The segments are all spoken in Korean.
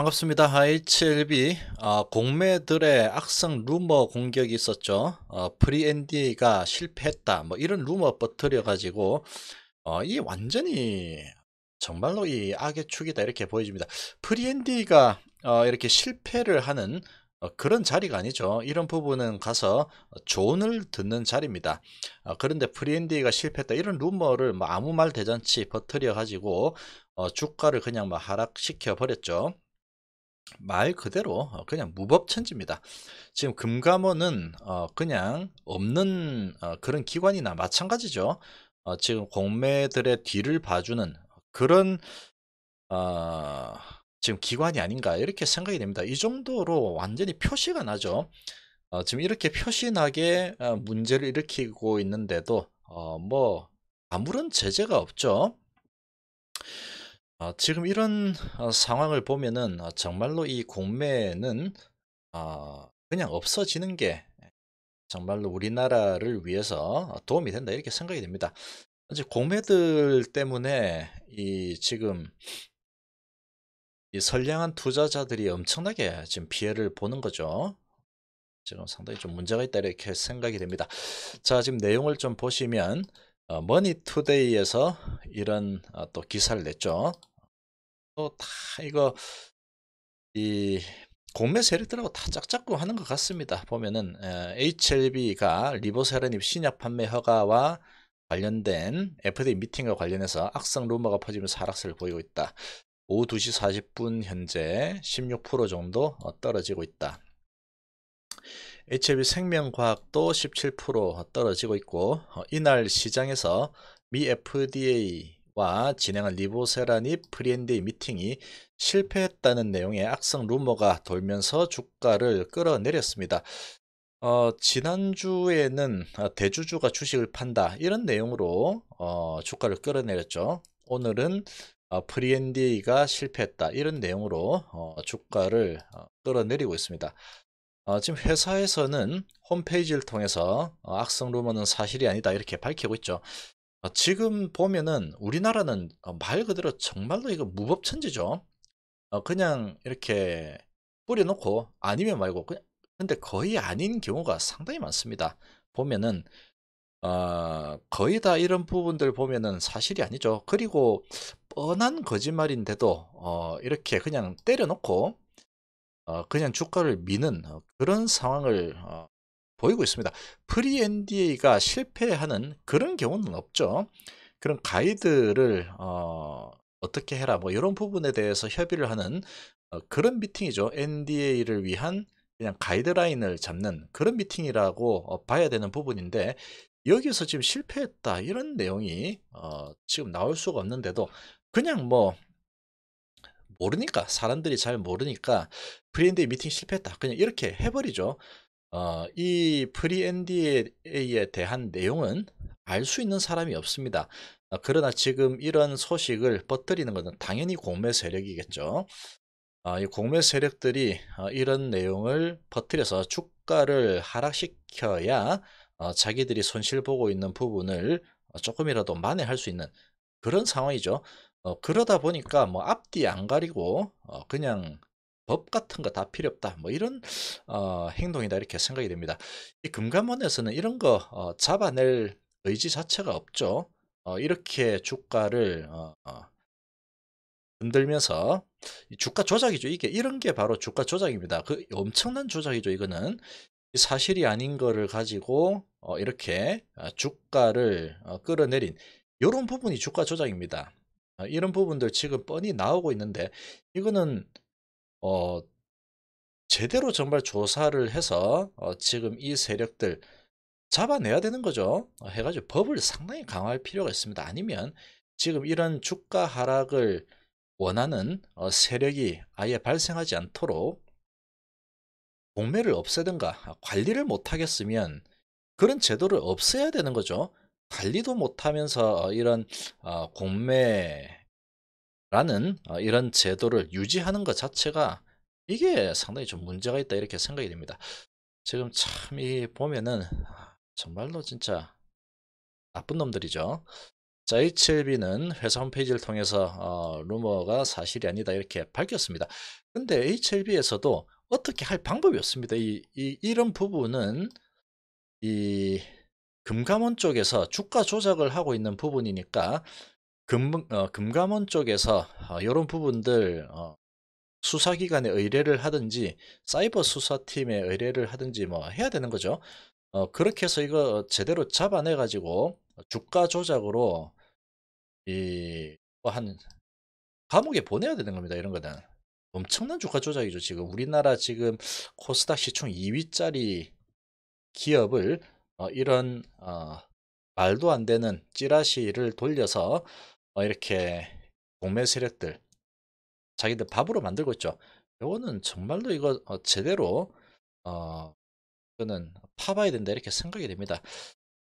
반갑습니다. HLB 어, 아, 공매들의 악성 루머 공격이 있었죠. 어, 프리 NDA가 실패했다. 뭐 이런 루머 퍼뜨려 가지고 어, 이 완전히 정말로 이 악의 축이다 이렇게 보여집니다. 프리 NDA가 어, 이렇게 실패를 하는 어, 그런 자리가 아니죠. 이런 부분은 가서 조언을 듣는 자리입니다. 어, 그런데 프리 NDA가 실패했다 이런 루머를 뭐 아무 말 대잔치 퍼뜨려 가지고 어, 주가를 그냥 막 뭐 하락시켜 버렸죠. 말 그대로 어, 그냥 무법천지입니다. 지금 금감원은 어, 그냥 없는 어, 그런 기관이나 마찬가지죠. 지금 공매들의 뒤를 봐주는 그런 지금 기관이 아닌가 이렇게 생각이 됩니다. 이 정도로 완전히 표시가 나죠. 지금 이렇게 표시나게 문제를 일으키고 있는데도 뭐 아무런 제재가 없죠. 아, 지금 이런 어, 상황을 보면은 아, 정말로 이 공매는 아, 그냥 없어지는 게 정말로 우리나라를 위해서 어, 도움이 된다 이렇게 생각이 됩니다. 이제 공매들 때문에 이 지금 이 선량한 투자자들이 엄청나게 지금 피해를 보는 거죠. 지금 상당히 좀 문제가 있다 이렇게 생각이 됩니다. 자, 지금 내용을 좀 보시면 어, 머니투데이에서 이런 또 기사를 냈죠. 또다 이거 이 공매 세력들하고 다 짝짝꿍 하는 것 같습니다. 보면은 HLB가 리보세라닙 신약 판매 허가와 관련된 FDA 미팅과 관련해서 악성 루머가 퍼지면서 하락세를 보이고 있다. 오후 2시 40분 현재 16% 정도 어, 떨어지고 있다. HLB 생명과학도 17% 떨어지고 있고 어, 이날 시장에서 미 FDA 와 진행한 리보세라니 프리엔데이 미팅이 실패했다는 내용의 악성 루머가 돌면서 주가를 끌어내렸습니다. 어, 지난주에는 아, 대주주가 주식을 판다 이런 내용으로 어, 주가를 끌어내렸죠. 오늘은 어, 프리엔데이가 실패했다 이런 내용으로 어, 주가를 어, 끌어내리고 있습니다. 어, 지금 회사에서는 홈페이지를 통해서 악성 루머는 사실이 아니다 이렇게 밝히고 있죠. 어, 지금 보면은 우리나라는 어, 말 그대로 정말로 이거 무법천지죠. 어, 그냥 이렇게 뿌려놓고 아니면 말고 그냥 근데 거의 아닌 경우가 상당히 많습니다. 보면은 어, 거의 다 이런 부분들 보면은 사실이 아니죠. 그리고 뻔한 거짓말인데도 어, 이렇게 그냥 때려놓고 어, 그냥 주가를 미는 그런 상황을 보이고 있습니다. 프리 NDA가 실패하는 그런 경우는 없죠. 그런 가이드를 어, 어떻게 해라 뭐 이런 부분에 대해서 협의를 하는 어, 그런 미팅이죠. NDA를 위한 그냥 가이드라인을 잡는 그런 미팅이라고 어, 봐야 되는 부분인데 여기서 지금 실패했다 이런 내용이 어, 지금 나올 수가 없는데도 그냥 뭐 모르니까 사람들이 잘 모르니까 프리엔드 미팅 실패했다 그냥 이렇게 해버리죠 어, 이 프리 NDA에 대한 내용은 알 수 있는 사람이 없습니다. 어, 그러나 지금 이런 소식을 퍼뜨리는 것은 당연히 공매 세력이겠죠. 어, 이 공매 세력들이 어, 이런 내용을 퍼뜨려서 주가를 하락시켜야 어, 자기들이 손실 보고 있는 부분을 어, 조금이라도 만회할 수 있는 그런 상황이죠. 그러다 보니까 뭐 앞뒤 안 가리고 그냥 법 같은 거 다 필요 없다 뭐 이런 어, 행동이다 이렇게 생각이 됩니다 이 금감원에서는 이런 거 어, 잡아낼 의지 자체가 없죠 어, 이렇게 주가를 어, 어, 흔들면서 주가 조작이죠 이게 이런 게 바로 주가 조작입니다 그 엄청난 조작이죠 이거는 사실이 아닌 거를 가지고 어, 이렇게 어, 주가를 어, 끌어내린 이런 부분이 주가 조작입니다 어, 이런 부분들 지금 뻔히 나오고 있는데 이거는 어, 제대로 정말 조사를 해서 어, 지금 이 세력들 잡아내야 되는 거죠. 어, 해가지고 법을 상당히 강화할 필요가 있습니다. 아니면 지금 이런 주가 하락을 원하는 어, 세력이 아예 발생하지 않도록 공매를 없애든가 아, 관리를 못하겠으면 그런 제도를 없애야 되는 거죠. 관리도 못하면서 어, 이런 어, 공매 라는 어, 이런 제도를 유지하는 것 자체가 이게 상당히 좀 문제가 있다 이렇게 생각이 됩니다. 지금 참 이 보면은 아, 정말로 진짜 나쁜 놈들이죠. 자, HLB는 회사 홈페이지를 통해서 어, 루머가 사실이 아니다 이렇게 밝혔습니다. 근데 HLB에서도 어떻게 할 방법이 없습니다. 이, 이 이런 부분은 이 금감원 쪽에서 주가 조작을 하고 있는 부분이니까 금, 어, 금감원 쪽에서 어, 이런 부분들 어, 수사기관에 의뢰를 하든지 사이버 수사팀에 의뢰를 하든지 뭐 해야 되는 거죠. 어, 그렇게 해서 이거 제대로 잡아내 가지고 주가 조작으로 이한 뭐 감옥에 보내야 되는 겁니다. 이런 거는 엄청난 주가 조작이죠. 지금 우리나라 지금 코스닥 시총 2위짜리 기업을 어, 이런 어, 말도 안 되는 찌라시를 돌려서 어, 이렇게 공매 세력들 자기들 밥으로 만들고 있죠. 이거는 정말로 이거 어, 제대로 어 이거는 파봐야 된다 이렇게 생각이 됩니다.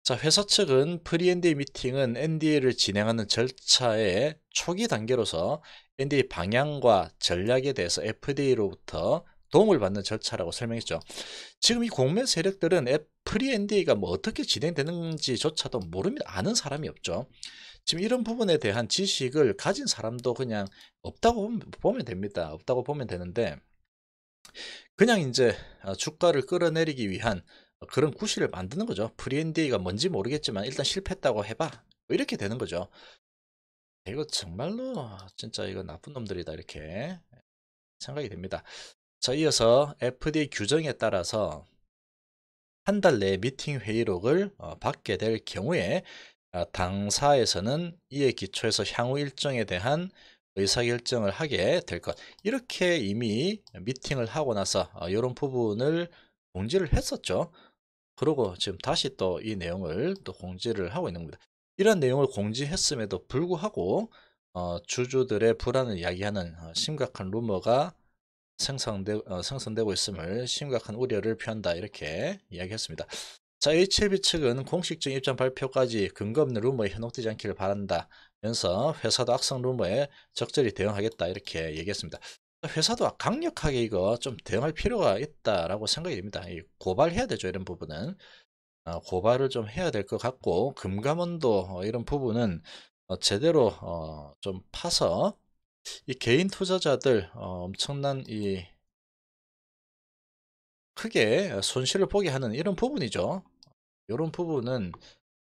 자 회사 측은 프리 NDA 미팅은 NDA를 진행하는 절차의 초기 단계로서 NDA 방향과 전략에 대해서 FDA로부터 도움을 받는 절차라고 설명했죠. 지금 이 공매 세력들은 프리 NDA가 뭐 어떻게 진행되는지조차도 모릅니다. 아는 사람이 없죠. 지금 이런 부분에 대한 지식을 가진 사람도 그냥 없다고 보면 됩니다. 없다고 보면 되는데 그냥 이제 어, 주가를 끌어내리기 위한 그런 구실을 만드는 거죠. 프리엔디가 뭔지 모르겠지만 일단 실패했다고 해봐. 뭐 이렇게 되는 거죠. 이거 정말로 진짜 이거 나쁜 놈들이다 이렇게 생각이 됩니다. 자 이어서 FDA 규정에 따라서 한 달내에 미팅 회의록을 어, 받게 될 경우에 아, 당사에서는 이에 기초해서 향후 일정에 대한 의사결정을 하게 될 것. 이렇게 이미 미팅을 하고 나서 이런 어, 부분을 공지를 했었죠. 그러고 지금 다시 또 이 내용을 또 공지를 하고 있는 겁니다. 이런 내용을 공지했음에도 불구하고 어, 주주들의 불안을 야기하는 어, 심각한 루머가 생성되, 어, 생성되고 있음을 심각한 우려를 표한다 이렇게 이야기했습니다. 자, HLB 측은 공식적 입장 발표까지 근거 없는 루머에 현혹되지 않기를 바란다면서 회사도 악성 루머에 뭐 적절히 대응하겠다 이렇게 얘기했습니다. 회사도 강력하게 이거 좀 대응할 필요가 있다라고 생각이 듭니다. 고발해야 되죠 이런 부분은 어, 고발을 좀 해야 될 것 같고 금감원도 어, 이런 부분은 어, 제대로 좀 파서 이 개인 투자자들 엄청난 이 크게 손실을 보게 하는 이런 부분이죠. 이런 부분은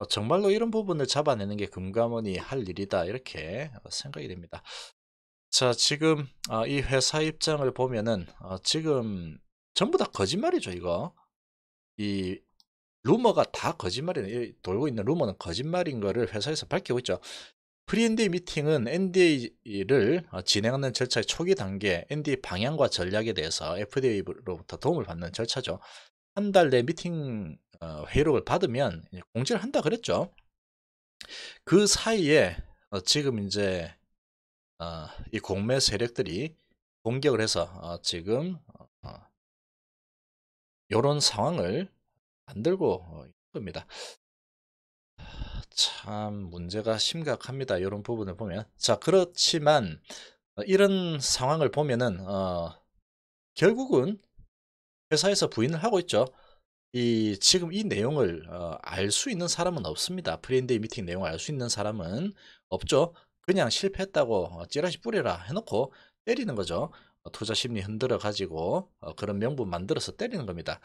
어, 정말로 이런 부분을 잡아내는 게 금감원이 할 일이다 이렇게 어, 생각이 됩니다. 자 지금 아, 이 회사 입장을 보면은 어, 지금 전부 다 거짓말이죠 이거 이 루머가 다 거짓말이네 돌고 있는 루머는 거짓말인 거를 회사에서 밝히고 있죠 프리NDA 미팅은 NDA를 어, 진행하는 절차의 초기 단계, NDA 방향과 전략에 대해서 FDA로부터 도움을 받는 절차죠. 한 달 내 미팅 어, 회의록을 받으면 공지를 한다 그랬죠. 그 사이에 어, 지금 이제 이 공매 세력들이 공격을 해서 지금 이런 상황을 만들고 있습니다. 참 문제가 심각합니다. 이런 부분을 보면 자 그렇지만 어, 이런 상황을 보면은 어, 결국은 회사에서 부인을 하고 있죠. 이 지금 이 내용을 어, 알수 있는 사람은 없습니다. 프리데이 미팅 내용 을알 수 있는 사람은 없죠. 그냥 실패했다고 어, 찌라시 뿌리라 해놓고 때리는 거죠. 어, 투자 심리 흔들어 가지고 어, 그런 명분 만들어서 때리는 겁니다.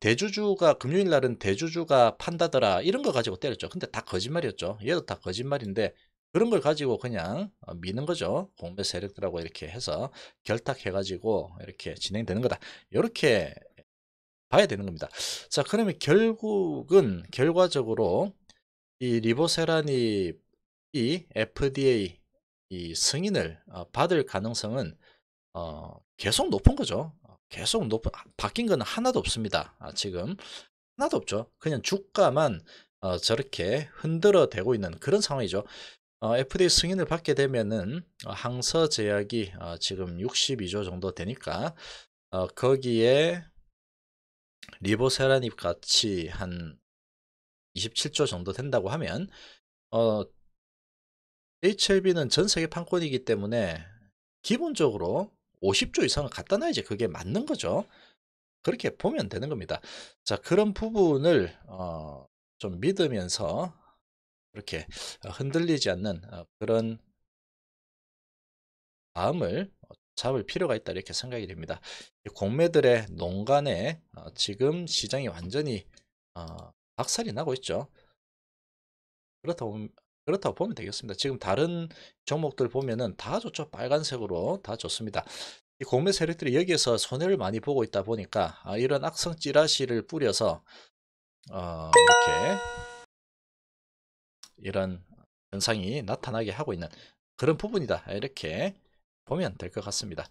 대주주가 금요일 날은 대주주가 판다더라 이런 거 가지고 때렸죠. 근데 다 거짓말이었죠. 얘도 다 거짓말인데 그런 걸 가지고 그냥 어, 미는 거죠. 공매 세력들하고 이렇게 해서 결탁해 가지고 이렇게 진행되는 거다. 이렇게 봐야 되는 겁니다. 자, 그러면 결국은 결과적으로 이 리보세라닙이 FDA 이 승인을 받을 가능성은 어, 계속 높은 거죠. 어, 계속 높은 바뀐 건 하나도 없습니다. 아, 지금 하나도 없죠. 그냥 주가만 어, 저렇게 흔들어 대고 있는 그런 상황이죠. 어, FDA 승인을 받게 되면은 어, 항서제약이 어, 지금 62조 정도 되니까 어, 거기에 리보세라닙 같이 한 27조 정도 된다고 하면 어, HLB는 전 세계 판권이기 때문에 기본적으로 50조 이상을 갖다 놔야지 그게 맞는 거죠. 그렇게 보면 되는 겁니다. 자, 그런 부분을 어, 좀 믿으면서 이렇게 흔들리지 않는 어, 그런 마음을 잡을 필요가 있다 이렇게 생각이 됩니다. 공매들의 농간에 어, 지금 시장이 완전히 어, 박살이 나고 있죠. 그렇다 그렇다고 보면 되겠습니다. 지금 다른 종목들 보면은 다 좋죠. 빨간색으로 다 좋습니다. 이 공매 세력들이 여기에서 손해를 많이 보고 있다 보니까 아, 이런 악성 찌라시를 뿌려서 어, 이렇게 이런 현상이 나타나게 하고 있는 그런 부분이다. 이렇게 보면 될 것 같습니다.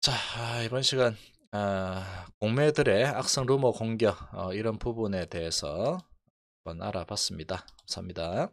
자 아, 이번 시간 어, 공매들의 악성 루머 공격 어, 이런 부분에 대해서 한번 알아봤습니다. 감사합니다.